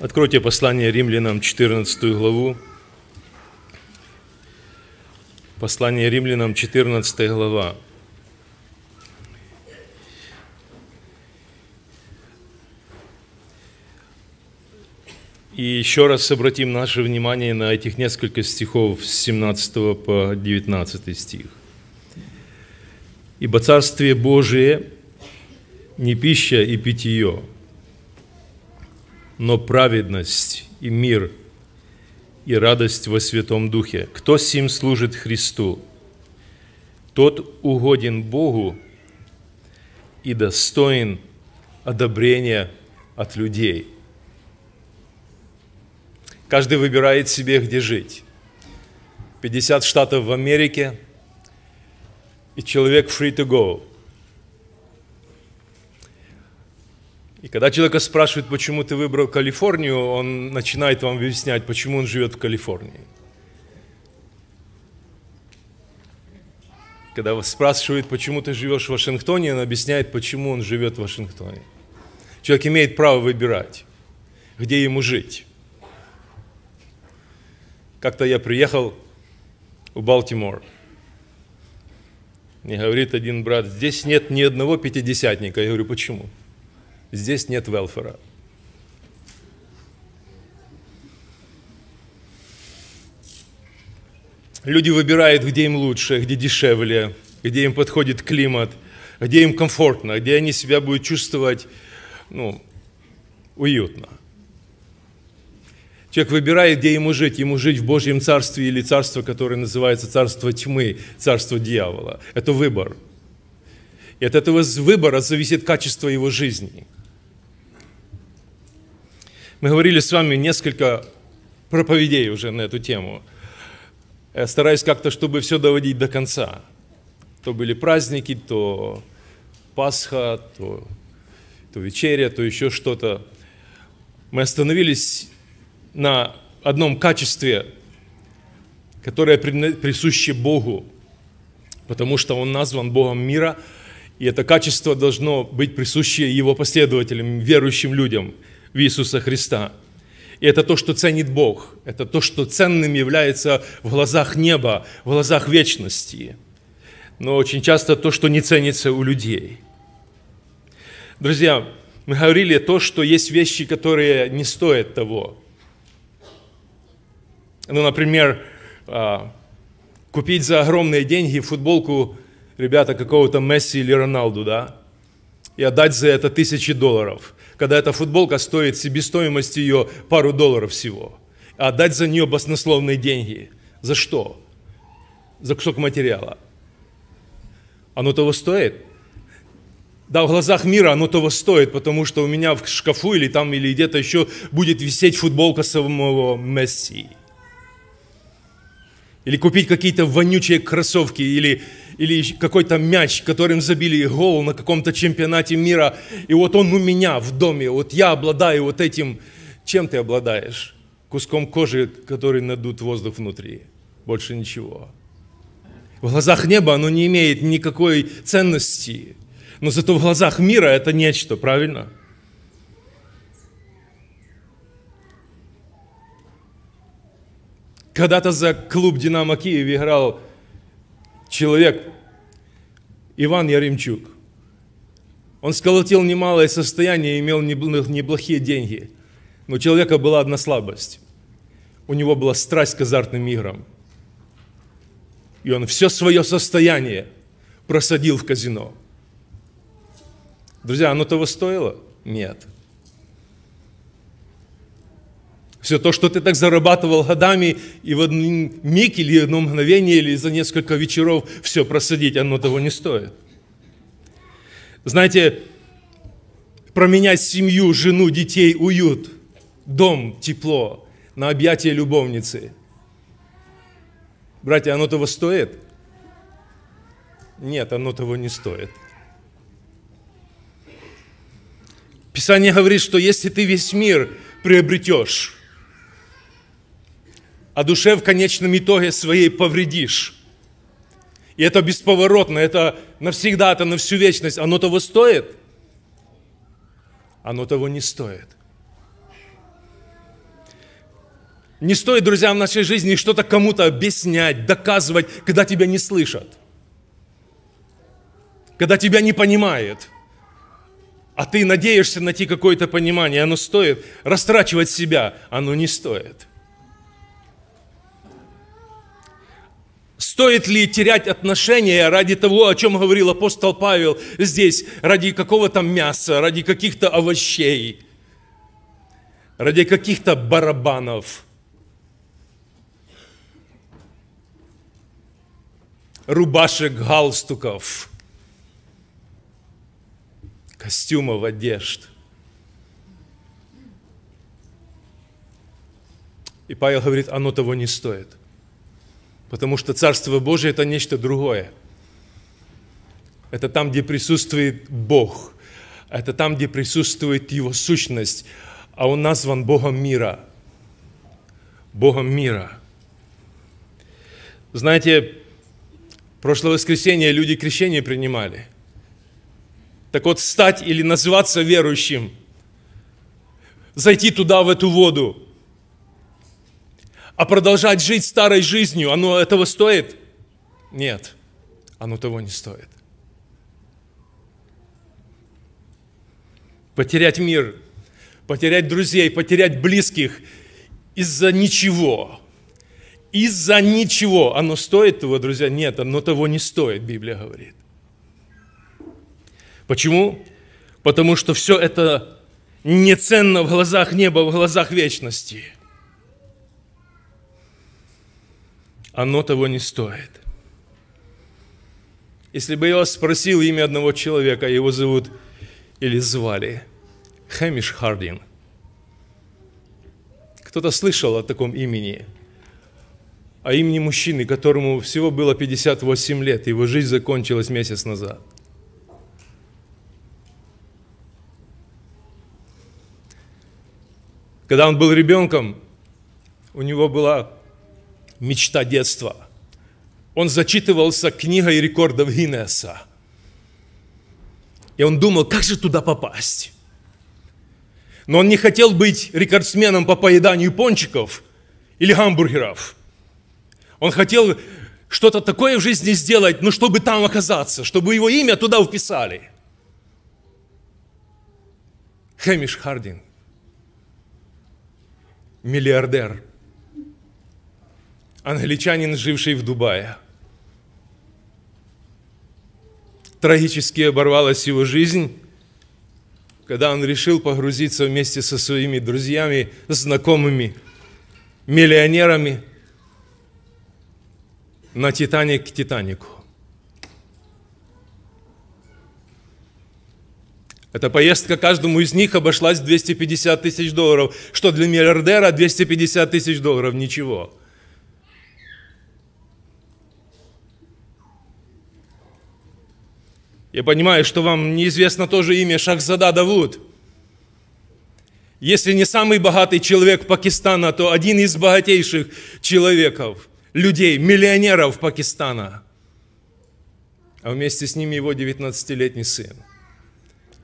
Откройте послание римлянам, 14 главу. Послание римлянам, 14 глава. И еще раз обратим наше внимание на этих несколько стихов с 17 по 19 стих. «Ибо Царствие Божие не пища и питье, но праведность и мир и радость во Святом Духе. Кто сим служит Христу, тот угоден Богу и достоин одобрения от людей. Каждый выбирает себе, где жить. 50 штатов в Америке, и человек free to go – И когда человека спрашивают, почему ты выбрал Калифорнию, он начинает вам объяснять, почему он живет в Калифорнии. Когда вас спрашивают, почему ты живешь в Вашингтоне, он объясняет, почему он живет в Вашингтоне. Человек имеет право выбирать, где ему жить. Как-то я приехал в Балтимор. Мне говорит один брат, здесь нет ни одного пятидесятника. Я говорю, почему? здесь нет велфера. Люди выбирают, где им лучше, где дешевле, где им подходит климат, где им комфортно, где они себя будут чувствовать ну, уютно. Человек выбирает, где ему жить. Ему жить в Божьем царстве или царство, которое называется царство тьмы, царство дьявола. Это выбор. И от этого выбора зависит качество его жизни – мы говорили с вами несколько проповедей уже на эту тему. Я э, стараюсь как-то, чтобы все доводить до конца. То были праздники, то Пасха, то, то вечеря, то еще что-то. Мы остановились на одном качестве, которое присуще Богу, потому что Он назван Богом мира, и это качество должно быть присуще Его последователям, верующим людям – в Иисуса Христа. И это то, что ценит Бог, это то, что ценным является в глазах неба, в глазах вечности. Но очень часто то, что не ценится у людей. Друзья, мы говорили то, что есть вещи, которые не стоят того. Ну, например, а, купить за огромные деньги футболку, ребята, какого-то Месси или Роналду, да, и отдать за это тысячи долларов когда эта футболка стоит себестоимость ее пару долларов всего, а дать за нее баснословные деньги. За что? За кусок материала. Оно того стоит? Да, в глазах мира оно того стоит, потому что у меня в шкафу или там, или где-то еще будет висеть футболка самого Месси. Или купить какие-то вонючие кроссовки, или, или какой-то мяч, которым забили гол на каком-то чемпионате мира, и вот он у меня в доме, вот я обладаю вот этим. Чем ты обладаешь? Куском кожи, который надут воздух внутри. Больше ничего. В глазах неба оно не имеет никакой ценности, но зато в глазах мира это нечто, правильно? Когда-то за клуб «Динамо Киев» играл человек, Иван Яремчук, он сколотил немалое состояние, имел неплохие деньги, но у человека была одна слабость. У него была страсть к азартным играм. И он все свое состояние просадил в казино. Друзья, оно того стоило? Нет. Все то, что ты так зарабатывал годами, и в один миг или одно мгновение, или за несколько вечеров все просадить, оно того не стоит. Знаете, променять семью, жену, детей, уют, дом, тепло на объятие любовницы. Братья, оно того стоит? Нет, оно того не стоит. Писание говорит, что если ты весь мир приобретешь, а душе в конечном итоге своей повредишь. И это бесповоротно, это навсегда, это на всю вечность. Оно того стоит? Оно того не стоит. Не стоит, друзья, в нашей жизни что-то кому-то объяснять, доказывать, когда тебя не слышат. Когда тебя не понимают. А ты надеешься найти какое-то понимание, оно стоит. Растрачивать себя, оно не стоит. Стоит ли терять отношения ради того, о чем говорил апостол Павел здесь, ради какого-то мяса, ради каких-то овощей, ради каких-то барабанов? рубашек, галстуков, костюмов, одежд. И Павел говорит, оно того не стоит – Потому что Царство Божие – это нечто другое. Это там, где присутствует Бог. Это там, где присутствует Его сущность. А Он назван Богом мира. Богом мира. Знаете, прошлое воскресенье люди крещение принимали. Так вот, стать или называться верующим, зайти туда, в эту воду – а продолжать жить старой жизнью, оно этого стоит? Нет, оно того не стоит. Потерять мир, потерять друзей, потерять близких из-за ничего. Из-за ничего. Оно стоит того, друзья? Нет, оно того не стоит, Библия говорит. Почему? Потому что все это неценно в глазах неба, в глазах вечности – оно того не стоит. Если бы я вас спросил имя одного человека, а его зовут или звали Хэмиш Хардин. Кто-то слышал о таком имени, о имени мужчины, которому всего было 58 лет, его жизнь закончилась месяц назад. Когда он был ребенком, у него была мечта детства. Он зачитывался книгой рекордов Гиннеса, И он думал, как же туда попасть? Но он не хотел быть рекордсменом по поеданию пончиков или гамбургеров. Он хотел что-то такое в жизни сделать, но ну, чтобы там оказаться, чтобы его имя туда вписали. Хэмиш Хардин, миллиардер – англичанин, живший в Дубае. Трагически оборвалась его жизнь, когда он решил погрузиться вместе со своими друзьями, знакомыми, миллионерами на Титаник к Титанику. Эта поездка каждому из них обошлась в 250 тысяч долларов, что для миллиардера 250 тысяч долларов – ничего – Я понимаю, что вам неизвестно тоже имя Шахзада Давуд. Если не самый богатый человек Пакистана, то один из богатейших человеков, людей, миллионеров Пакистана. А вместе с ним его 19-летний сын,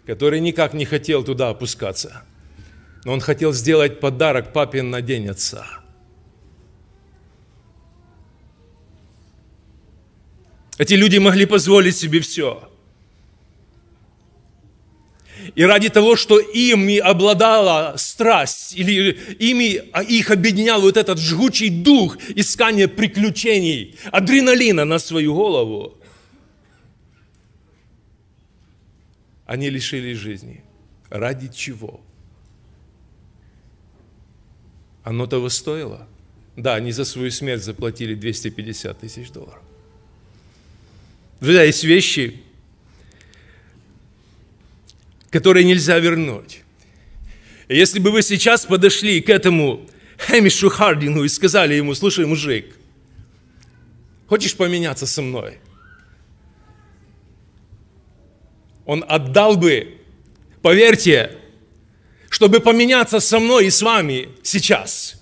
который никак не хотел туда опускаться. Но он хотел сделать подарок папе на день отца – Эти люди могли позволить себе все. И ради того, что ими обладала страсть, или ими, а их объединял вот этот жгучий дух искания приключений, адреналина на свою голову, они лишились жизни. Ради чего? Оно того стоило? Да, они за свою смерть заплатили 250 тысяч долларов. Друзья, есть вещи, которое нельзя вернуть. если бы вы сейчас подошли к этому Хэмишу Хардину и сказали ему, слушай, мужик, хочешь поменяться со мной? Он отдал бы, поверьте, чтобы поменяться со мной и с вами сейчас.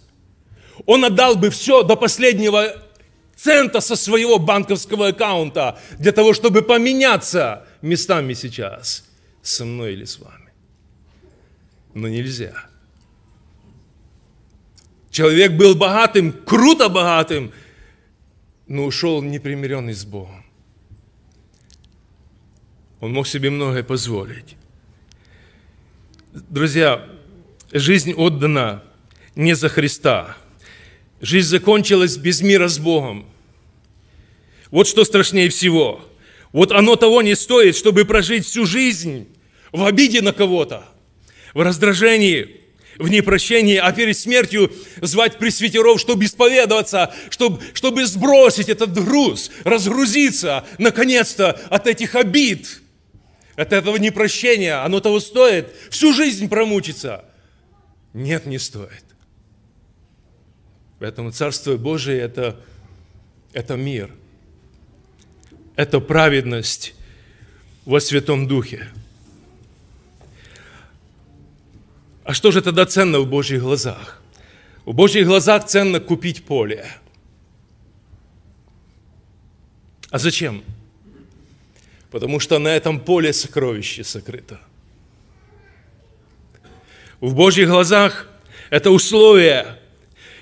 Он отдал бы все до последнего цента со своего банковского аккаунта для того, чтобы поменяться местами сейчас со мной или с вами. Но нельзя. Человек был богатым, круто богатым, но ушел непримиренный с Богом. Он мог себе многое позволить. Друзья, жизнь отдана не за Христа. Жизнь закончилась без мира с Богом. Вот что страшнее всего – вот оно того не стоит, чтобы прожить всю жизнь в обиде на кого-то, в раздражении, в непрощении, а перед смертью звать пресвитеров, чтобы исповедоваться, чтобы, чтобы сбросить этот груз, разгрузиться, наконец-то, от этих обид, от этого непрощения. Оно того стоит? Всю жизнь промучиться? Нет, не стоит. Поэтому Царство Божие – это, это мир это праведность во Святом Духе. А что же тогда ценно в Божьих глазах? В Божьих глазах ценно купить поле. А зачем? Потому что на этом поле сокровище сокрыто. В Божьих глазах это условие.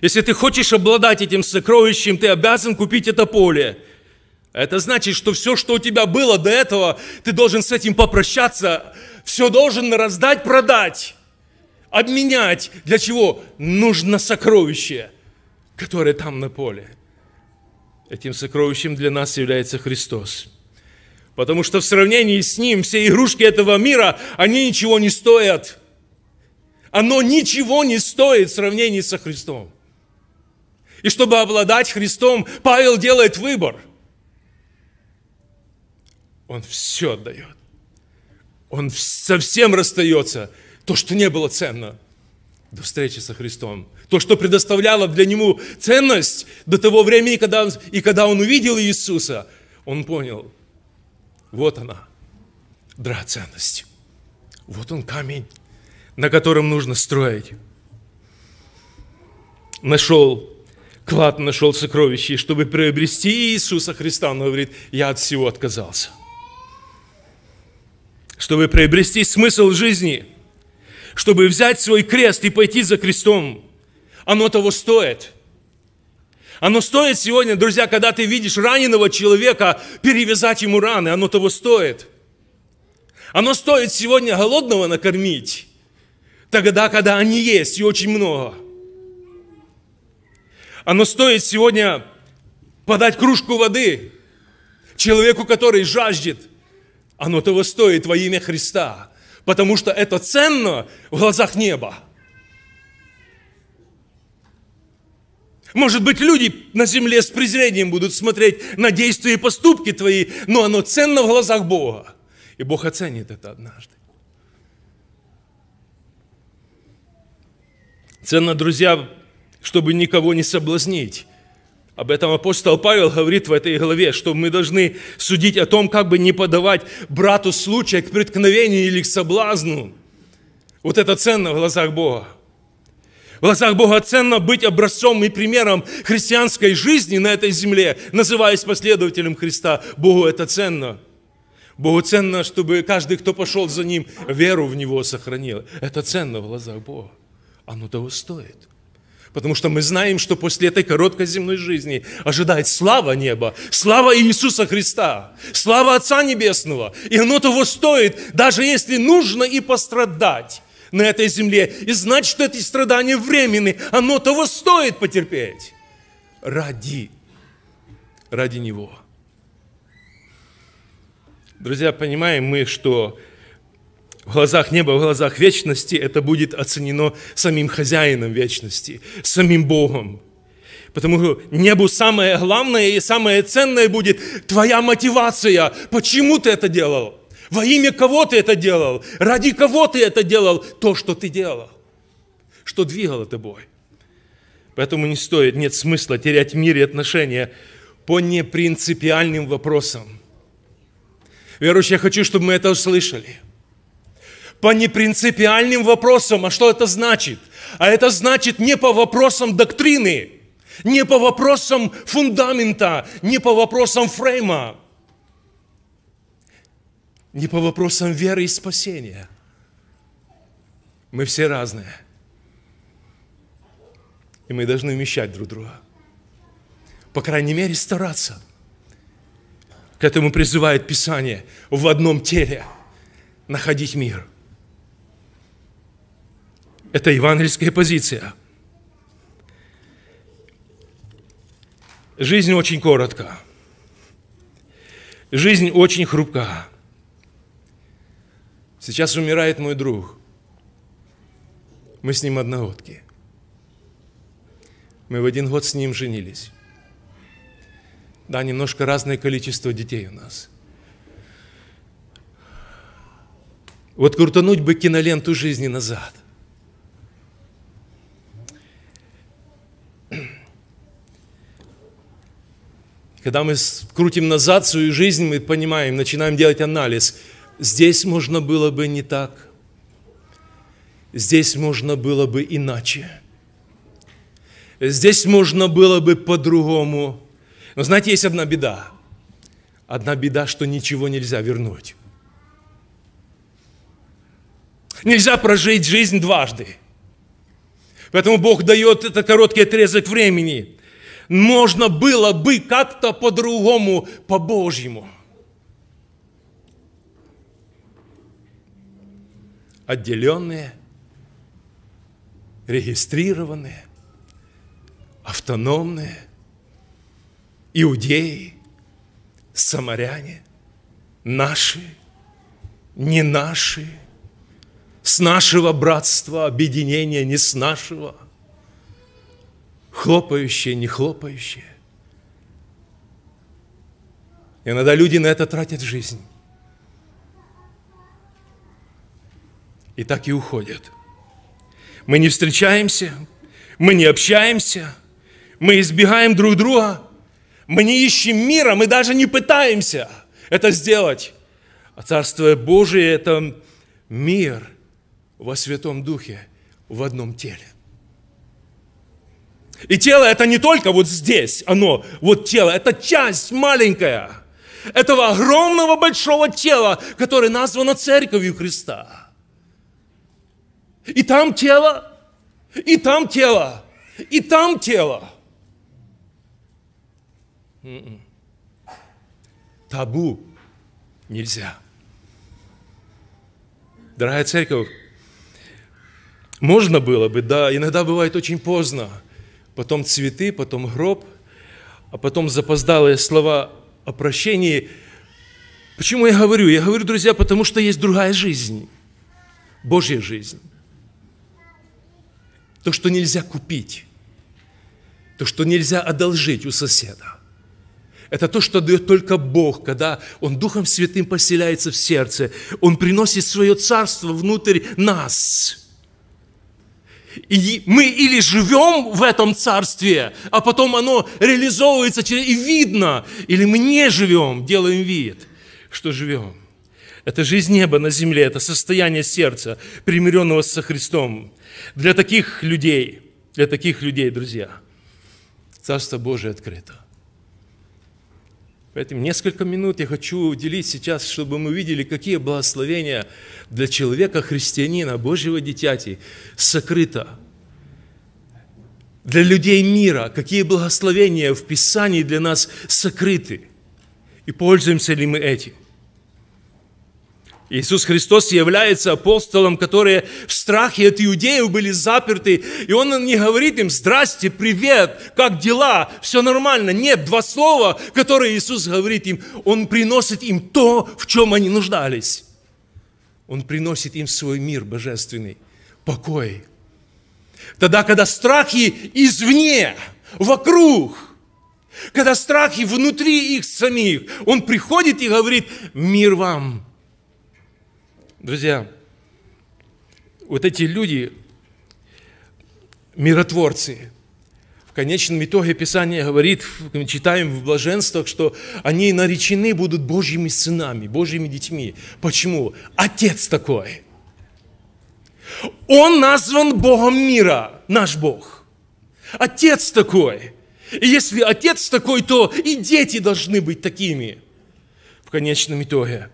Если ты хочешь обладать этим сокровищем, ты обязан купить это поле – это значит, что все, что у тебя было до этого, ты должен с этим попрощаться, все должен раздать, продать, обменять. Для чего? Нужно сокровище, которое там на поле. Этим сокровищем для нас является Христос. Потому что в сравнении с Ним все игрушки этого мира, они ничего не стоят. Оно ничего не стоит в сравнении со Христом. И чтобы обладать Христом, Павел делает выбор – он все отдает. Он совсем расстается. То, что не было ценно до встречи со Христом. То, что предоставляло для него ценность до того времени, когда он, и когда он увидел Иисуса, он понял, вот она, драгоценность. Вот он камень, на котором нужно строить. Нашел клад, нашел сокровище, и чтобы приобрести Иисуса Христа, он говорит, я от всего отказался чтобы приобрести смысл жизни, чтобы взять свой крест и пойти за крестом. Оно того стоит. Оно стоит сегодня, друзья, когда ты видишь раненого человека, перевязать ему раны, оно того стоит. Оно стоит сегодня голодного накормить, тогда, когда они есть, и очень много. Оно стоит сегодня подать кружку воды человеку, который жаждет – оно того стоит во имя Христа, потому что это ценно в глазах неба. Может быть, люди на земле с презрением будут смотреть на действия и поступки твои, но оно ценно в глазах Бога. И Бог оценит это однажды. Ценно, друзья, чтобы никого не соблазнить об этом апостол Павел говорит в этой главе, что мы должны судить о том, как бы не подавать брату случая к преткновению или к соблазну. Вот это ценно в глазах Бога. В глазах Бога ценно быть образцом и примером христианской жизни на этой земле, называясь последователем Христа. Богу это ценно. Богу ценно, чтобы каждый, кто пошел за Ним, веру в Него сохранил. Это ценно в глазах Бога. Оно того стоит – Потому что мы знаем, что после этой короткой земной жизни ожидает слава неба, слава Иисуса Христа, слава Отца Небесного. И оно того стоит, даже если нужно и пострадать на этой земле. И знать, что эти страдания временны, оно того стоит потерпеть. Ради, ради Него. Друзья, понимаем мы, что в глазах неба, в глазах вечности, это будет оценено самим хозяином вечности, самим Богом. Потому что небу самое главное и самое ценное будет твоя мотивация. Почему ты это делал? Во имя кого ты это делал? Ради кого ты это делал? То, что ты делал. Что двигало тобой. Поэтому не стоит, нет смысла терять мир и отношения по непринципиальным вопросам. Верующие, я хочу, чтобы мы это услышали – по непринципиальным вопросам. А что это значит? А это значит не по вопросам доктрины, не по вопросам фундамента, не по вопросам фрейма, не по вопросам веры и спасения. Мы все разные. И мы должны вмещать друг друга. По крайней мере, стараться. К этому призывает Писание в одном теле находить мир – это евангельская позиция. Жизнь очень коротка. Жизнь очень хрупка. Сейчас умирает мой друг. Мы с ним одногодки. Мы в один год с ним женились. Да, немножко разное количество детей у нас. Вот крутануть бы киноленту жизни назад – Когда мы крутим назад свою жизнь, мы понимаем, начинаем делать анализ. Здесь можно было бы не так. Здесь можно было бы иначе. Здесь можно было бы по-другому. Но знаете, есть одна беда. Одна беда, что ничего нельзя вернуть. Нельзя прожить жизнь дважды. Поэтому Бог дает этот короткий отрезок времени – можно было бы как-то по-другому, по-божьему. Отделенные, регистрированные, автономные, иудеи, самаряне, наши, не наши, с нашего братства объединения, не с нашего – хлопающие, не хлопающие. Иногда люди на это тратят жизнь. И так и уходят. Мы не встречаемся, мы не общаемся, мы избегаем друг друга, мы не ищем мира, мы даже не пытаемся это сделать. А Царство Божие – это мир во Святом Духе в одном теле. И тело это не только вот здесь, оно, вот тело, это часть маленькая этого огромного большого тела, которое названо церковью Христа. И там тело, и там тело, и там тело. М-м. Табу нельзя. Дорогая церковь, можно было бы, да, иногда бывает очень поздно – потом цветы, потом гроб, а потом запоздалые слова о прощении. Почему я говорю? Я говорю, друзья, потому что есть другая жизнь, Божья жизнь. То, что нельзя купить, то, что нельзя одолжить у соседа. Это то, что дает только Бог, когда Он Духом Святым поселяется в сердце. Он приносит свое царство внутрь нас. И мы или живем в этом царстве, а потом оно реализовывается и видно, или мы не живем, делаем вид, что живем. Это жизнь неба на земле, это состояние сердца, примиренного со Христом. Для таких людей, для таких людей, друзья, Царство Божие открыто. Поэтому несколько минут я хочу уделить сейчас, чтобы мы видели, какие благословения для человека, христианина, Божьего дитяти сокрыто. Для людей мира, какие благословения в Писании для нас сокрыты. И пользуемся ли мы этим? Иисус Христос является апостолом, которые в страхе от иудеев были заперты. И Он не говорит им «Здрасте, привет, как дела, все нормально». Нет, два слова, которые Иисус говорит им, Он приносит им то, в чем они нуждались. Он приносит им свой мир божественный, покой. Тогда, когда страхи извне, вокруг – когда страхи внутри их самих, он приходит и говорит, мир вам, Друзья, вот эти люди, миротворцы, в конечном итоге Писание говорит, читаем в блаженствах, что они наречены будут Божьими сынами, Божьими детьми. Почему? Отец такой. Он назван Богом мира, наш Бог. Отец такой. И если отец такой, то и дети должны быть такими в конечном итоге.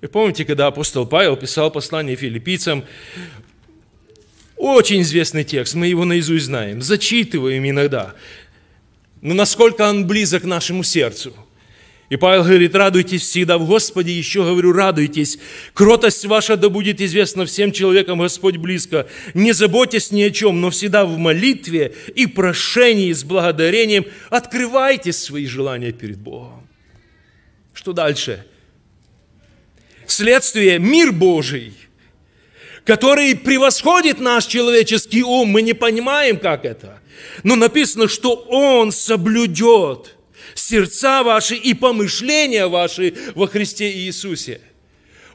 Вы помните, когда апостол Павел писал послание филиппийцам, очень известный текст, мы его наизусть знаем, зачитываем иногда, но насколько он близок нашему сердцу. И Павел говорит, радуйтесь всегда в Господе, еще говорю, радуйтесь. Кротость ваша да будет известна всем человекам, Господь близко. Не заботьтесь ни о чем, но всегда в молитве и прошении с благодарением открывайте свои желания перед Богом. Что дальше? следствие – мир Божий, который превосходит наш человеческий ум. Мы не понимаем, как это. Но написано, что Он соблюдет сердца ваши и помышления ваши во Христе Иисусе.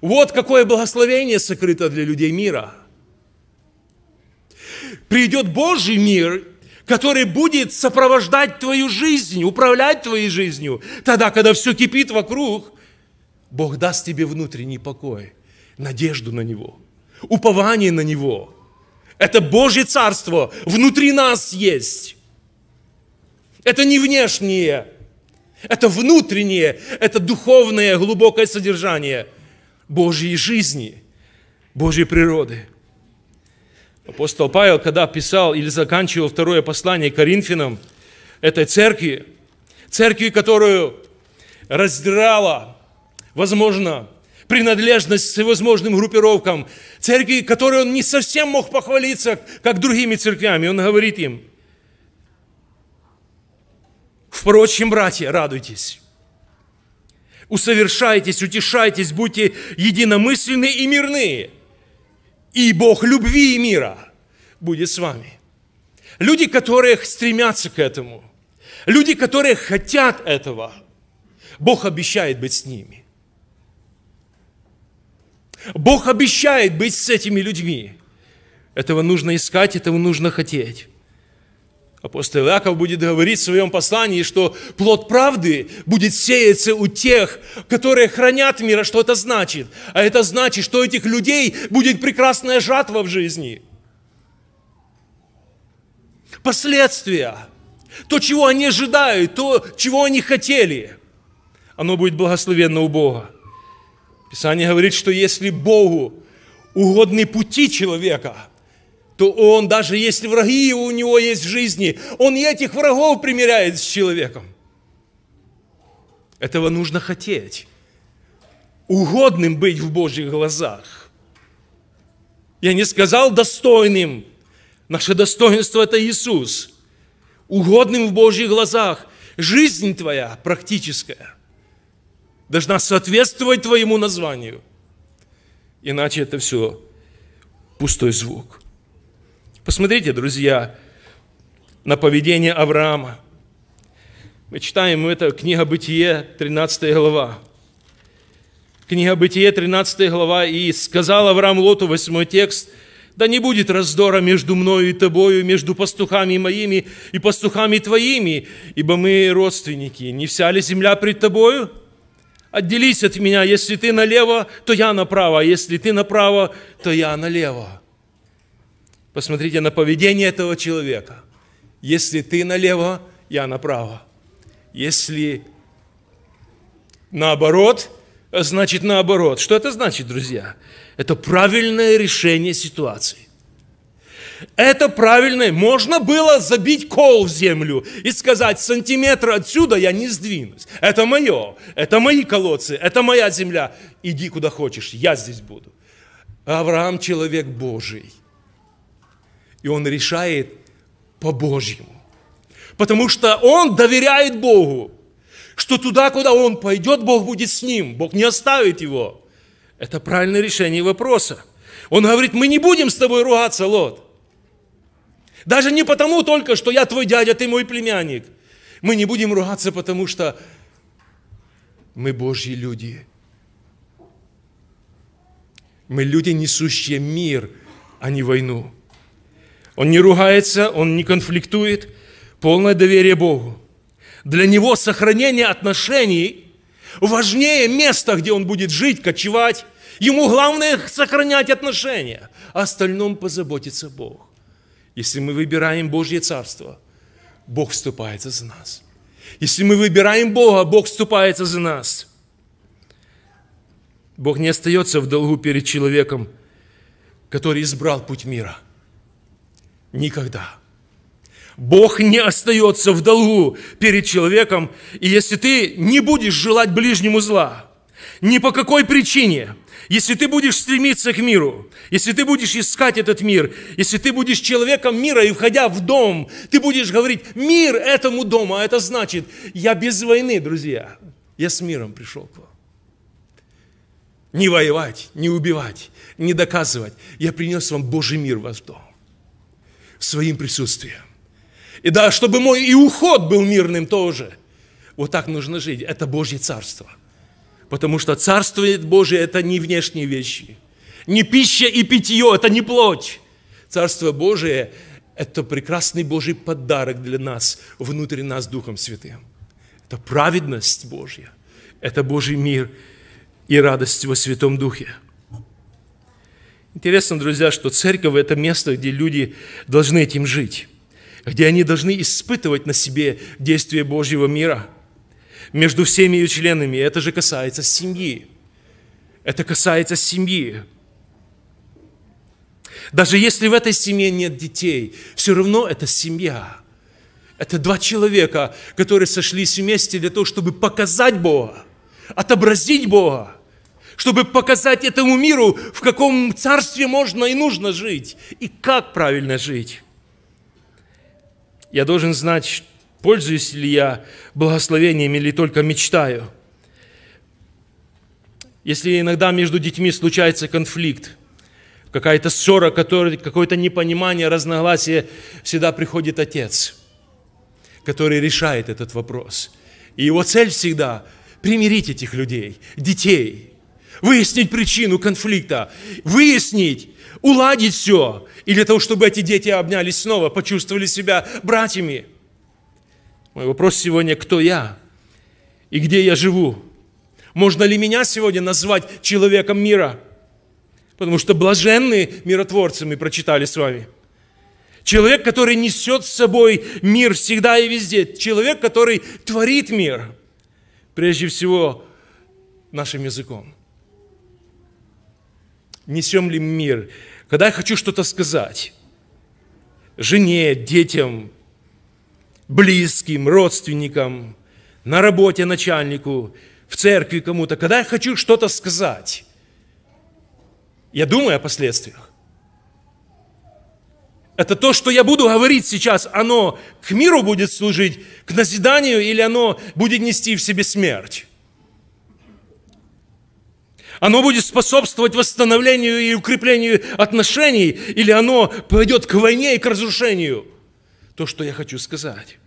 Вот какое благословение сокрыто для людей мира. Придет Божий мир, который будет сопровождать твою жизнь, управлять твоей жизнью, тогда, когда все кипит вокруг, Бог даст тебе внутренний покой, надежду на Него, упование на Него. Это Божье Царство внутри нас есть. Это не внешнее, это внутреннее, это духовное глубокое содержание Божьей жизни, Божьей природы. Апостол Павел, когда писал или заканчивал второе послание Коринфянам, этой церкви, церкви, которую раздирала возможно, принадлежность к всевозможным группировкам, церкви, которой он не совсем мог похвалиться, как другими церквями. Он говорит им, впрочем, братья, радуйтесь. Усовершайтесь, утешайтесь, будьте единомысленны и мирны. И Бог любви и мира будет с вами. Люди, которые стремятся к этому, люди, которые хотят этого, Бог обещает быть с ними. Бог обещает быть с этими людьми. Этого нужно искать, этого нужно хотеть. Апостол Иаков будет говорить в своем послании, что плод правды будет сеяться у тех, которые хранят мира. Что это значит? А это значит, что у этих людей будет прекрасная жатва в жизни. Последствия, то, чего они ожидают, то, чего они хотели, оно будет благословенно у Бога. Писание говорит, что если Богу угодны пути человека, то он, даже если враги у него есть в жизни, он и этих врагов примиряет с человеком. Этого нужно хотеть. Угодным быть в Божьих глазах. Я не сказал достойным. Наше достоинство – это Иисус. Угодным в Божьих глазах. Жизнь твоя практическая должна соответствовать твоему названию. Иначе это все пустой звук. Посмотрите, друзья, на поведение Авраама. Мы читаем это книга Бытие, 13 глава. Книга Бытие, 13 глава. «И сказал Авраам Лоту, 8 текст, да не будет раздора между мною и тобою, между пастухами моими и пастухами твоими, ибо мы родственники. Не вся ли земля пред тобою?» Отделись от меня, если ты налево, то я направо, если ты направо, то я налево. Посмотрите на поведение этого человека. Если ты налево, я направо. Если наоборот, значит наоборот. Что это значит, друзья? Это правильное решение ситуации. Это правильно. Можно было забить кол в землю и сказать, сантиметр отсюда я не сдвинусь. Это мое, это мои колодцы, это моя земля. Иди куда хочешь, я здесь буду. Авраам человек Божий. И он решает по-божьему. Потому что он доверяет Богу, что туда, куда он пойдет, Бог будет с ним, Бог не оставит его. Это правильное решение вопроса. Он говорит, мы не будем с тобой ругаться, Лот. Даже не потому только, что я твой дядя, ты мой племянник. Мы не будем ругаться, потому что мы Божьи люди. Мы люди, несущие мир, а не войну. Он не ругается, он не конфликтует. Полное доверие Богу. Для него сохранение отношений важнее места, где он будет жить, кочевать. Ему главное сохранять отношения. О а остальном позаботится Бог. Если мы выбираем Божье Царство, Бог вступается за нас. Если мы выбираем Бога, Бог вступается за нас. Бог не остается в долгу перед человеком, который избрал путь мира. Никогда. Бог не остается в долгу перед человеком, и если ты не будешь желать ближнему зла, ни по какой причине – если ты будешь стремиться к миру, если ты будешь искать этот мир, если ты будешь человеком мира и входя в дом, ты будешь говорить «мир этому дому», а это значит «я без войны, друзья, я с миром пришел к вам». Не воевать, не убивать, не доказывать. Я принес вам Божий мир в ваш дом своим присутствием. И да, чтобы мой и уход был мирным тоже. Вот так нужно жить. Это Божье Царство – Потому что Царство Божие – это не внешние вещи. Не пища и питье – это не плоть. Царство Божие – это прекрасный Божий подарок для нас, внутри нас Духом Святым. Это праведность Божья. Это Божий мир и радость во Святом Духе. Интересно, друзья, что церковь – это место, где люди должны этим жить, где они должны испытывать на себе действие Божьего мира – между всеми ее членами. Это же касается семьи. Это касается семьи. Даже если в этой семье нет детей, все равно это семья. Это два человека, которые сошлись вместе для того, чтобы показать Бога, отобразить Бога, чтобы показать этому миру, в каком царстве можно и нужно жить, и как правильно жить. Я должен знать, Пользуюсь ли я благословением или только мечтаю? Если иногда между детьми случается конфликт, какая-то ссора, какое-то непонимание, разногласие, всегда приходит отец, который решает этот вопрос. И его цель всегда – примирить этих людей, детей, выяснить причину конфликта, выяснить, уладить все, и для того, чтобы эти дети обнялись снова, почувствовали себя братьями – мой вопрос сегодня, кто я и где я живу? Можно ли меня сегодня назвать человеком мира? Потому что блаженные миротворцы мы прочитали с вами. Человек, который несет с собой мир всегда и везде. Человек, который творит мир. Прежде всего, нашим языком. Несем ли мир? Когда я хочу что-то сказать жене, детям, близким, родственникам, на работе начальнику, в церкви кому-то, когда я хочу что-то сказать, я думаю о последствиях. Это то, что я буду говорить сейчас, оно к миру будет служить, к назиданию, или оно будет нести в себе смерть. Оно будет способствовать восстановлению и укреплению отношений, или оно пойдет к войне и к разрушению – то, что я хочу сказать.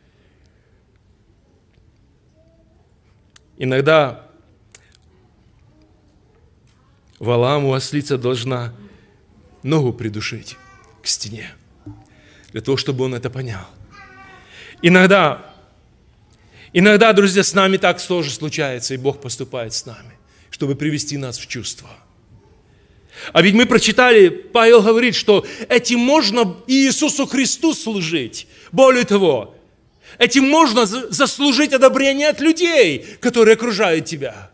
Иногда Валааму ослица должна ногу придушить к стене, для того, чтобы он это понял. Иногда, иногда, друзья, с нами так тоже случается, и Бог поступает с нами, чтобы привести нас в чувство – а ведь мы прочитали, Павел говорит, что этим можно Иисусу Христу служить. Более того, этим можно заслужить одобрение от людей, которые окружают тебя.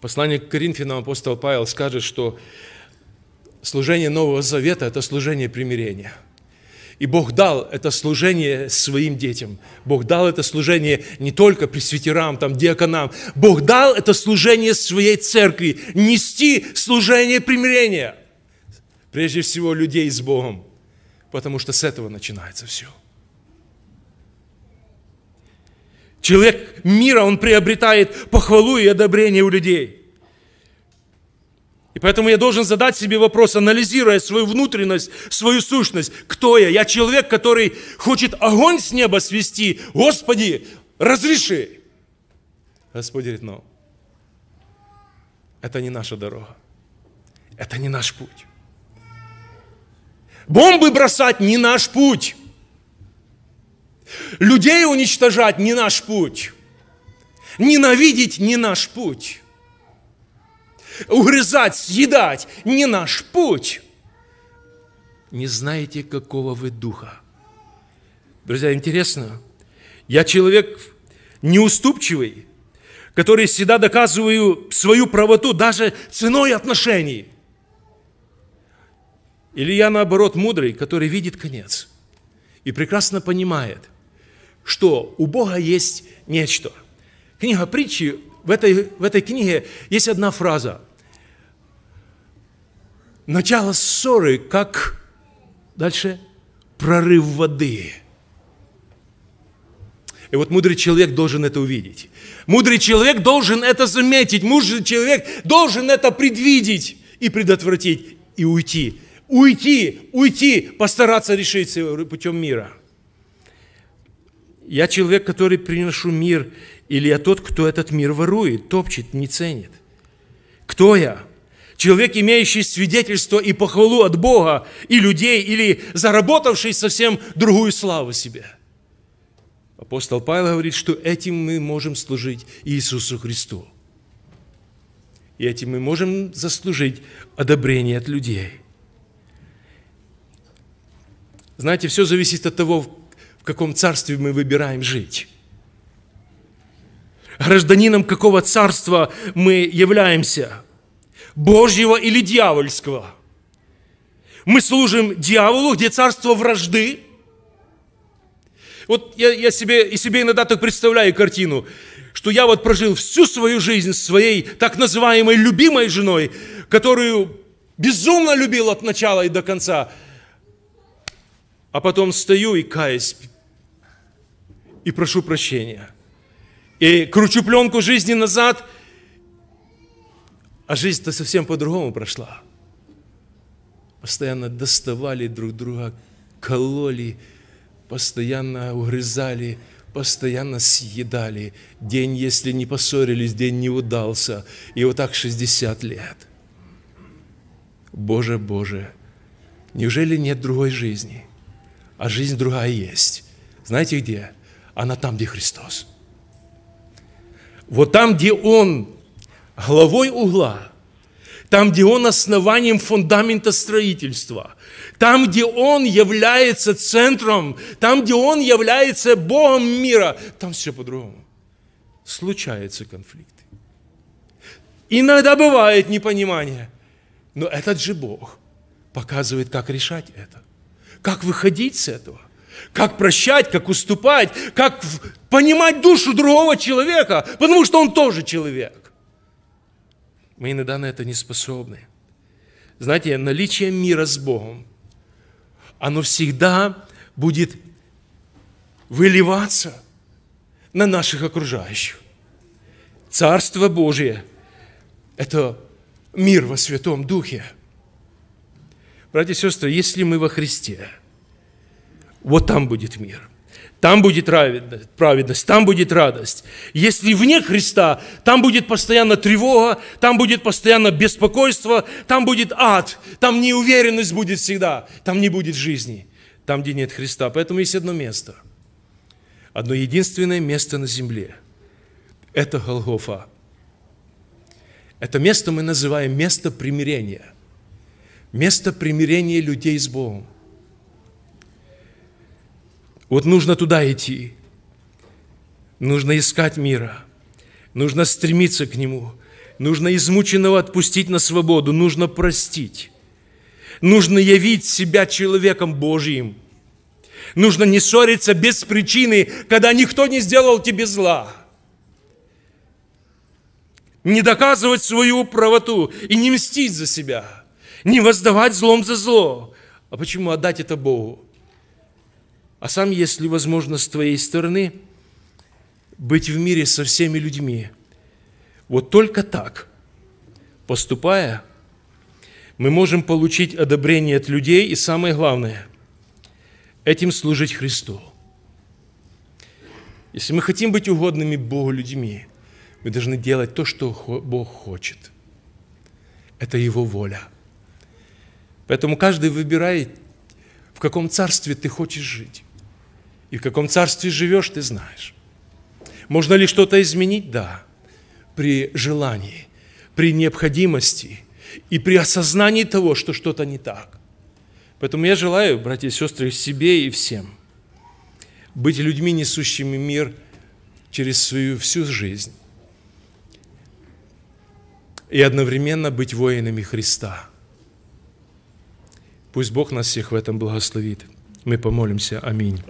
Послание к Коринфянам апостол Павел скажет, что служение Нового Завета – это служение примирения – и Бог дал это служение своим детям. Бог дал это служение не только пресвитерам, там, диаконам. Бог дал это служение своей церкви. Нести служение примирения. Прежде всего, людей с Богом. Потому что с этого начинается все. Человек мира, он приобретает похвалу и одобрение у людей. И поэтому я должен задать себе вопрос, анализируя свою внутренность, свою сущность. Кто я? Я человек, который хочет огонь с неба свести. Господи, разреши. Господь говорит, но это не наша дорога. Это не наш путь. Бомбы бросать не наш путь. Людей уничтожать не наш путь. Ненавидеть не наш путь. Угрызать, съедать – не наш путь. Не знаете, какого вы духа. Друзья, интересно, я человек неуступчивый, который всегда доказываю свою правоту даже ценой отношений. Или я, наоборот, мудрый, который видит конец и прекрасно понимает, что у Бога есть нечто. Книга притчи в этой, в этой книге есть одна фраза. Начало ссоры, как дальше прорыв воды. И вот мудрый человек должен это увидеть. Мудрый человек должен это заметить. Мудрый человек должен это предвидеть и предотвратить, и уйти. Уйти, уйти, постараться решить путем мира. Я человек, который приношу мир или я тот, кто этот мир ворует, топчет, не ценит? Кто я? Человек, имеющий свидетельство и похвалу от Бога и людей, или заработавший совсем другую славу себе. Апостол Павел говорит, что этим мы можем служить Иисусу Христу. И этим мы можем заслужить одобрение от людей. Знаете, все зависит от того, в каком царстве мы выбираем жить гражданином какого царства мы являемся, Божьего или дьявольского. Мы служим дьяволу, где царство вражды. Вот я, я себе, и себе иногда так представляю картину, что я вот прожил всю свою жизнь с своей так называемой любимой женой, которую безумно любил от начала и до конца, а потом стою и каюсь, и прошу прощения – и кручу пленку жизни назад, а жизнь-то совсем по-другому прошла. Постоянно доставали друг друга, кололи, постоянно угрызали, постоянно съедали. День, если не поссорились, день не удался. И вот так 60 лет. Боже, Боже, неужели нет другой жизни? А жизнь другая есть. Знаете где? Она там, где Христос. Вот там, где он главой угла, там, где он основанием фундамента строительства, там, где он является центром, там, где он является Богом мира, там все по-другому. Случаются конфликты. Иногда бывает непонимание, но этот же Бог показывает, как решать это, как выходить с этого – как прощать, как уступать, как понимать душу другого человека, потому что он тоже человек. Мы иногда на это не способны. Знаете, наличие мира с Богом, оно всегда будет выливаться на наших окружающих. Царство Божие – это мир во Святом Духе. Братья и сестры, если мы во Христе – вот там будет мир. Там будет праведность, там будет радость. Если вне Христа, там будет постоянно тревога, там будет постоянно беспокойство, там будет ад, там неуверенность будет всегда, там не будет жизни, там, где нет Христа. Поэтому есть одно место, одно единственное место на земле. Это Голгофа. Это место мы называем место примирения. Место примирения людей с Богом. Вот нужно туда идти. Нужно искать мира. Нужно стремиться к нему. Нужно измученного отпустить на свободу. Нужно простить. Нужно явить себя человеком Божьим. Нужно не ссориться без причины, когда никто не сделал тебе зла. Не доказывать свою правоту и не мстить за себя. Не воздавать злом за зло. А почему отдать это Богу? а сам, если возможно, с твоей стороны, быть в мире со всеми людьми. Вот только так, поступая, мы можем получить одобрение от людей и, самое главное, этим служить Христу. Если мы хотим быть угодными Богу людьми, мы должны делать то, что Бог хочет. Это Его воля. Поэтому каждый выбирает, в каком царстве ты хочешь жить. И в каком царстве живешь, ты знаешь. Можно ли что-то изменить? Да. При желании, при необходимости и при осознании того, что что-то не так. Поэтому я желаю, братья и сестры, себе и всем быть людьми, несущими мир через свою всю жизнь и одновременно быть воинами Христа. Пусть Бог нас всех в этом благословит. Мы помолимся. Аминь.